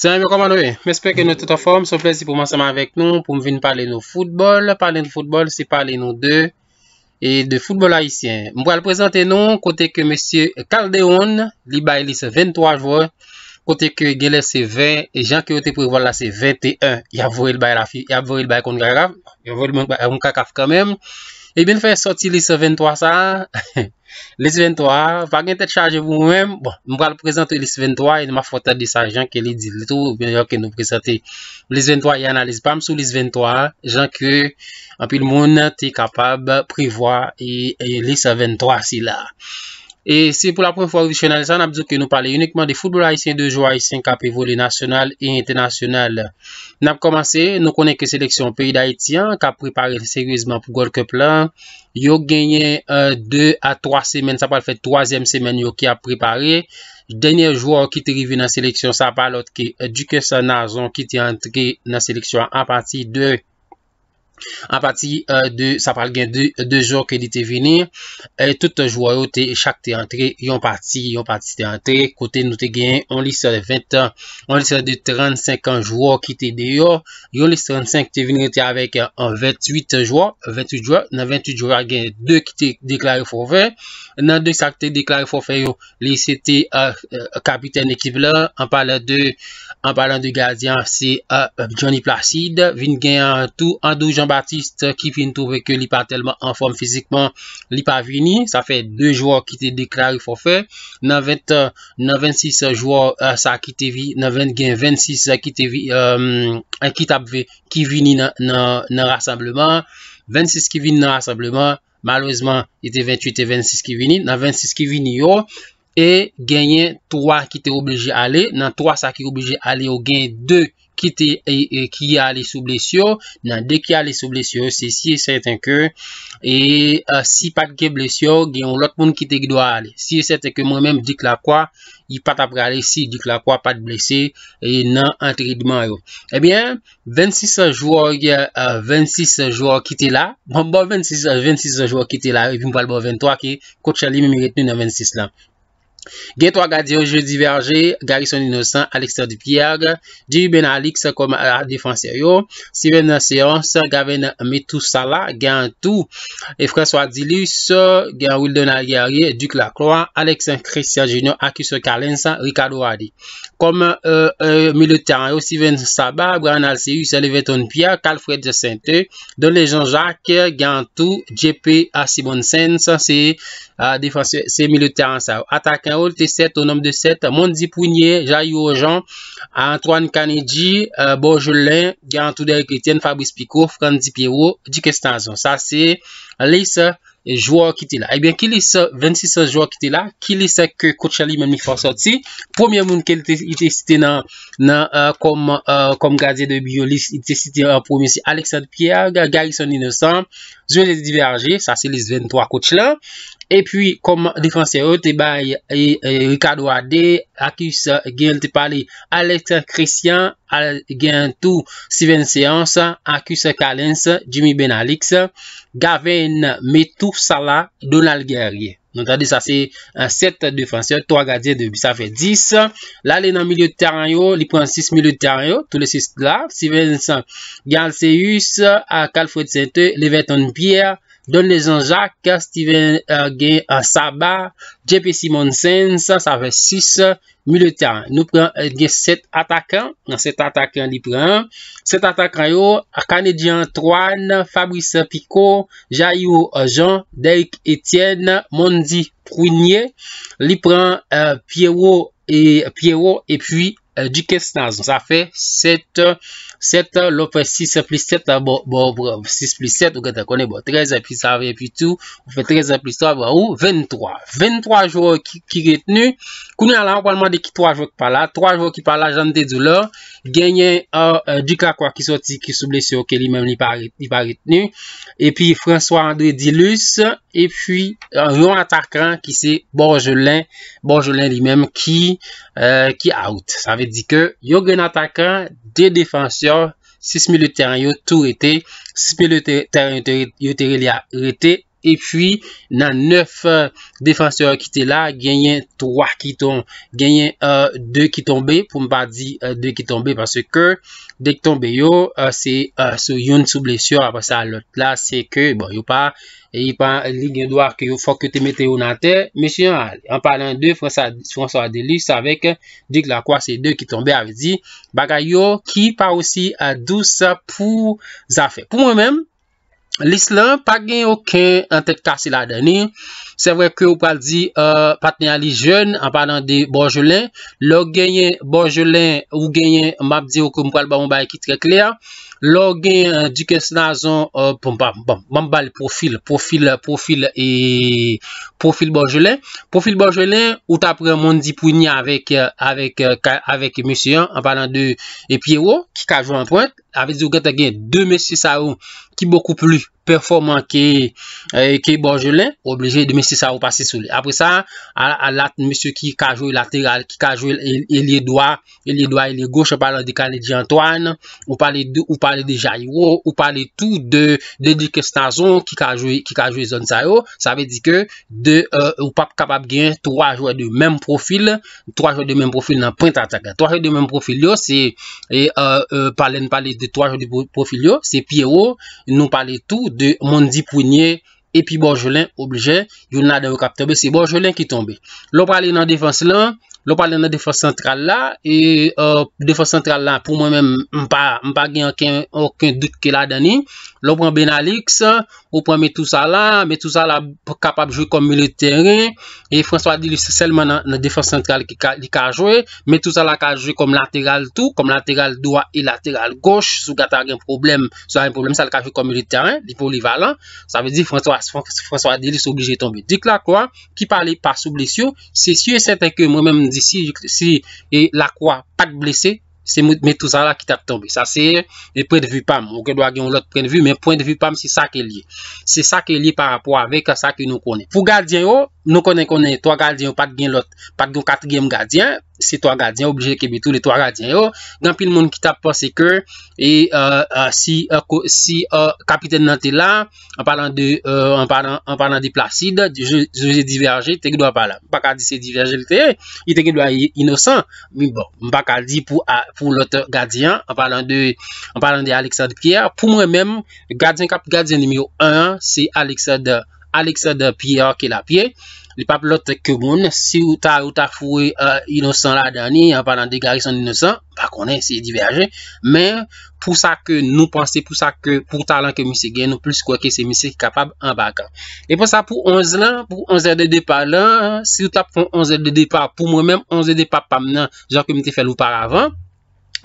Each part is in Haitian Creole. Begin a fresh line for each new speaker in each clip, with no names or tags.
Sè mè mè komandouè, e? mè spè kè nou tè tò form, sou plèzi pou manseman avèk nou, pou mè vin palè nou foutbol, palè nou foutbol, si palè nou dè, e dè foutbol haïsyen. Mwen wè lè prezentè nou, kote kè mè sè Kaldéon, li bay li sè 23 jouè, kote kè Gélé sè 20, e jan kè wè tè pou y wè lè sè 21, y avwè y lè bay la fi, y avwè y lè bay kon garaf, y avwè y lè bay yon kakaf kèmèm. E ben fè soti lise 23 sa, lise 23, pa gen tè chaje pou mwen, bon, m pral prezante lise 23, e m a fote de sa jan ke li di lito, m lise 23 e analize, pam sou lise 23, jan kre anpil moun te kapab privwa e, e lise 23 si la. Et si pou la prèm fòrevisyonal, sa nan ap zò ke nou pale unikman de fòtbol haïsien, de joua haïsien ka pe voli nasyonal e internasyonal. Nan ap komanse, nou konen ke seleksyon Pays d'Haïtien, ka prepare seryizman pou gol ke plan. Yo genye 2 a 3 semen, sa pale fète 3e semen yo ki ap prepare. Denye joua ou ki te rivi nan seleksyon sa pale, ou euh, ki duke sa nazon ki te antre nan seleksyon an pati 2. an pati euh, de, sa pral gen 2 jou kè di te venir euh, tout jou a yo te, chak te antre yon pati, yon pati te antre kote nou te gen, on lisere 20 an on lisere de 35 an jou ki te de yo, yon lisere 35 te venir te avèk an 28 jou 28 jou, nan 28 jou a gen 2 ki te deklare fò vè nan 2 chak te deklare fò fè yo li se te kapiten ekib la an pala de, an pala de gazian se euh, Johnny Placid vin gen an tou, an dou jan Batiste ki fin touve ke li pa telman en form fizikman, li pa vini. Sa fe 2 jouor ki te deklari fo fe. Na 26 jouor sa ki te vi, na ven gen 26 ki te vi, ki euh, vini nan rassembleman. 26 ki vini nan rassembleman. Malwezman, ite 28 et 26 ki vini. Na 26 ki vini yo, e genyen 3 ki te oblige ale. Na 3 sa ki oblige ale, yo genyen 2 Kite e, e, ki a li sou blesyo, nan dek ki a li sou blesyo, se si yi e seten ke, e si pat ke blesyo, gen yon lot moun kite ki do a ale. Si yi seten ke mwen menm dik la kwa, yi pat apre ale, si dik la kwa pat blese, e nan anteridman yo. Ebyen, eh 26 jouor ki te la, bon bon 26 jouor ki te la, epi mwen bal bon 23 ki kout chalim mi reteni nan 26 la. Gen 3 gadi yo je di verje Garison Inosan, Aleksandr Piag Diri Benalik sa koma la defanser yo Sivan Naseyon, Sengaven Metoussala, Gen 2 Efrenso Adilis, Gen Wilden Agarye, Duk La Croix Aleksandr Christian Junior, Akisokalensa Rikado Adi Kom euh, euh, militeran yo, Sivan Saba Branal Seyous, Eleveton Piag Kalfred Sente, Donlejean Jacques Gen 2, JP Simon Senn sa se militeran sa yo. Atakè Ou lte 7 ou nom de 7 Mondi Pounier, Jai Ojan Antoine Kanedji, euh, Bojolin Gantou Derrick Etienne, Fabrice Picot Frandi Pierrot, Dike Stanzon Sa se lise jouor ki te la Ebyen eh ki lise 26 jouor ki te la Ki lise ki kouchali men mi fosoti Premier moun ki lite site nan Nan kom Kom gazi de biolise Aleksandr Pierre, Garison Innocent Zouez Diverge Sa se lise 23 kouch la Et puis, comme défenseur, te baille Ricardo Adé, Akis Geltpali, Alex Christian, Alguentou, Syvense Hans, Akis Kalens, Jimmy Benalix, Gavin Metursala, Donald Guerrier. Donc, ça c'est 7 défenseurs, 3 gardiens, ça fait 10. Là, les non-militaireurs, les principes militaireurs, tous les 6 là, Syvense Galseus, Akal Fouette-Sainté, Léves-Ton-Pierre, Donnejan Jacques, Steven euh, Sabat, J.P. Simonsen, S.A.V. 6, M.L.T.A. Nou pren gen 7 atakan, 7 atakan li pren. 7 atakan yo, Kanedji Antoine, Fabrice Pico, J.I.O. Euh, Jean, D.E.I.K. Etienne, M.D. Prunier, li pren Piero et puis M.L.T.A. Dikestan, sa fe 7, 7, lope 6 plus 7, bo, bo, 6 plus 7, bon, bon, ou gata konen bo, 13, api sa ve, api tou, ou fe 13 api sa, bo, ou, 23, 23 jou ki retenu, kouni ala, walman de ki 3 jou ki pala, 3 jou ki pala, jan de dou la, genye, dik la kwa ki soti, ki sou blesyo, ke li mem li pa retenu, epi François André Dillus, Et puis, yon euh, attakran ki se Borjelin, Borjelin li menm euh, ki out. Sa ve di ke, yon gen attakran, de defansyon, 6 mili teren yo tou rete, 6 mili teren yo te rele a rete. Et puis nan 9 défenseur ki te la, genyen 3 ki ton, genyen 2 ki tombe. Pou m pa di 2 ki tombe, parce ke dek tombe yo, se yon sou blesur. A pa sa lot la, se ke bon yo pa, yon pa lig yon doar ki yo fok te mette yo nan te. Mèche, an palan 2, fwa sa de lis avèk, dik la kwa se 2 ki tombe avè di. Baka yo ki pa osi 12 euh, pou zafè. Pou mèmèm. L'islam pa gen yon ken ente kase la dene. Se vwe ke ou pal di euh, patenali jen an padan de bonjolen. Le genyen bonjolen ou genyen map di ou kon mpal ba mba e ki tre kler. lor gen euh, di kesna zon euh, bon, bon, bon, bon, ban bal profil profil, euh, profil e profil Borjelin, profil Borjelin ou tapre moun di pouni avek avek, avek, avek monsi an an palan de epi e wo, ki kajou an point, avek di ou gen te gen, de monsi sa ou, ki beaucoup pli performan ki, ki Borjelin oblije de monsi sa ou pase sou apre sa, alat monsi ki kajou lateral, ki kajou, elie doa elie doa, elie goche, palan de Kanedi Antoine, ou palan de Ou pale de Jaiwo, euh, ou pale tou de Dike Stazon ki ka jwe yon sa yo Sa ve di ke de ou pap kapap gen 3 jwe de menm profil 3 jwe de menm profil nan print ataka 3 jwe de menm profil yo, se euh, euh, pale de 3 jwe de profil yo Se piye yo, nou pale tou de Mondi Pouinier E pi Borjelin, oblije, yon na de ou kaptebe, se Borjelin ki tombe Lou pale nan defanse lan Lo palen na defos sentral la, e euh, defos sentral la pou mwen men mpa gen anken dout ke la dani, Lopran Benalik, ou pou an metou sa la, metou sa la kapab jwe komilite teren, e François Adilis selman nan defanse sentral li ka jwe, metou sa la ka jwe kom lateral tou, kom lateral doa e lateral goche, sou gata agen problem, sou agen problem sa la ka jwe komilite teren, di pou li valan, sa ve di François Adilis obige tombe. Dik la kwa, ki pale pa sou blesyo, se sye seten ke mwen menm di si la kwa pat blesey, Se mè tou sa la ki tap tombe. Sa se, le point de vue pam. Ou gen do a gen lot point de vue, men point de vue pam, se sa ke li. Se sa ke li par rapport avek sa ke nou konen. Pou gardyen ou, oh, nou konen konen, toa gardyen ou pat gen lot, pat gen kater genm gardyen, se to a gadyan, obje kebe tou le to a gadyan yo gampil moun ki tap pa se ke e, e, e si e, kapiten nan te la an palan de placide je ze diverge, teke do a pala baka di se diverge, teke do a inosan, mi bon baka di pou lote gadyan an palan de alexade pierre pou mwen men, gadyan kapi gadyan numéro 1, se alexade pierre Aleksandr Piye orke la Piye, li pape lote ke moun, si ou ta ou ta fwe euh, inosan la dani, anpanan de garison inosan, pa konen se di verje, men pou sa ke nou panse, pou sa ke pou talan ke misi gen, nou plus kwa ke se misi kapab anbakan. E pou sa pou 11 lan, pou 11 de depa lan, si ou ta pou 11 de depa, pou mwen mèm 11 de depa pamenan, jan ke mi te fel ou paravan,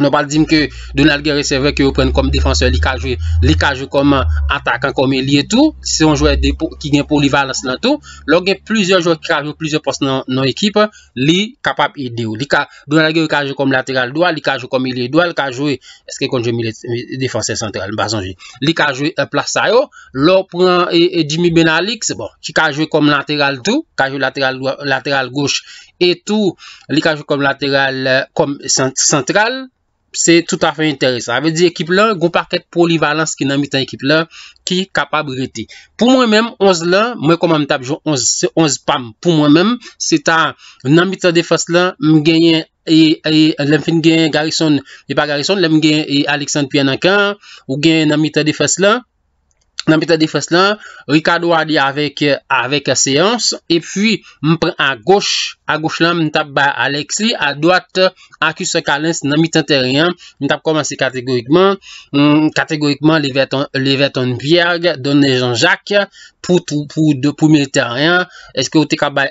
Nou bal di m ke Donal Geri se vè ki ou pren kom defanse li ka jwe. Li ka jwe kom atakan kom elie tou. Si son jwe ki gen pou li valans nan tou. Lou gen plizye jou ki ka jwe plizye post nan ekip. Li kapap ide ou. Li ka Donal Geri ka jwe kom lateral doua. Li ka jwe kom elie doua. Li ka jwe, eske kon jwe mi defanse sentral. Basan jwe. Li ka jwe euh, plasa yo. Lou pren Jimmy Benalik. Si ka jwe kom lateral tou. Ka jwe lateral gouche. Li ka jwe kom lateral sentral. Se tout afe enteresan, a ve di ekip lan, gwo paket polivalans ki nan mitan ekip lan ki kapab rete. Pou mwen men, 11 lan, mwen koman mtap jou 11, 11 pam, pou mwen men, se ta nan mitan defens lan, mgenyen, lèm fin gen Garison, jè pa Garison, lèm gen Aleksand Pianakar, ou gen nan mitan defens lan. nan pita defes lan, Ricardo a di avek seans, epi, m pren a goch, a goch lan, m tap ba Alexi, a doat, akus se kalens nan mitan teriyan, m tap komanse kategorikman, kategorikman, Leveton Vierg, Donne Jean-Jacques, Poutou, Poutou, Poutou Militerian, eske o te kap ba,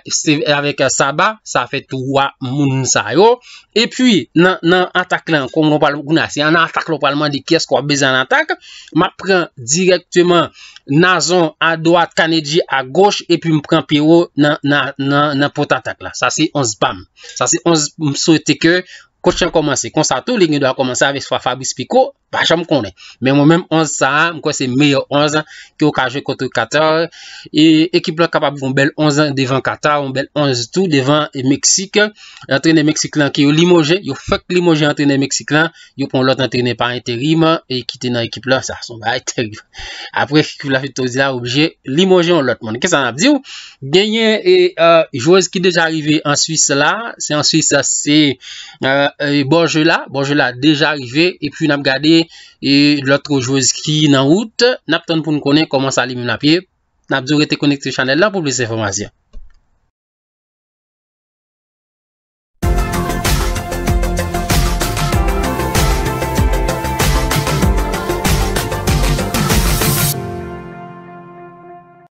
avek Saba, sa fe touwa Moun Nsayo, epi, nan atak lan, konon pal, yon nan atak lopalman di kyes kwa bezan atak, ma pren direktman nazon a doat kanedji a goch epi mpren piwo nan potantak la, sa se 11 bam sa se 11 msote ke Kote chan komanse, konsa tou, li gen do a komanse aves fwa Fabrice Pico, pa chan m konen. Men mwen menm 11 sa, m kwen se meyo 11 an, ki yo kaje kote 14 an, e ekip la kapap voun bel 11 an devan 14 an, voun bel 11 tou devan Meksik, antrene Meksik lan ki yo limoje, yo fok limoje antrene Meksik lan, yo pon lot antrene pa interime, e kite nan ekip la, sa son ba aterive. Apre, ki pou la feto di la obje, limoje on lot moun. Kese an ap di ou? Genye, e jowez ki deja arrive en Suisse la, se en Suisse la, se... Euh, bonjou bon la, bonjou la deja arrive E puis nap gade Lotre jouez ki nan route Nap ton pou nou konen koman sa li moun apye Nap zi ou rete konekte chanel la pou blese informasyon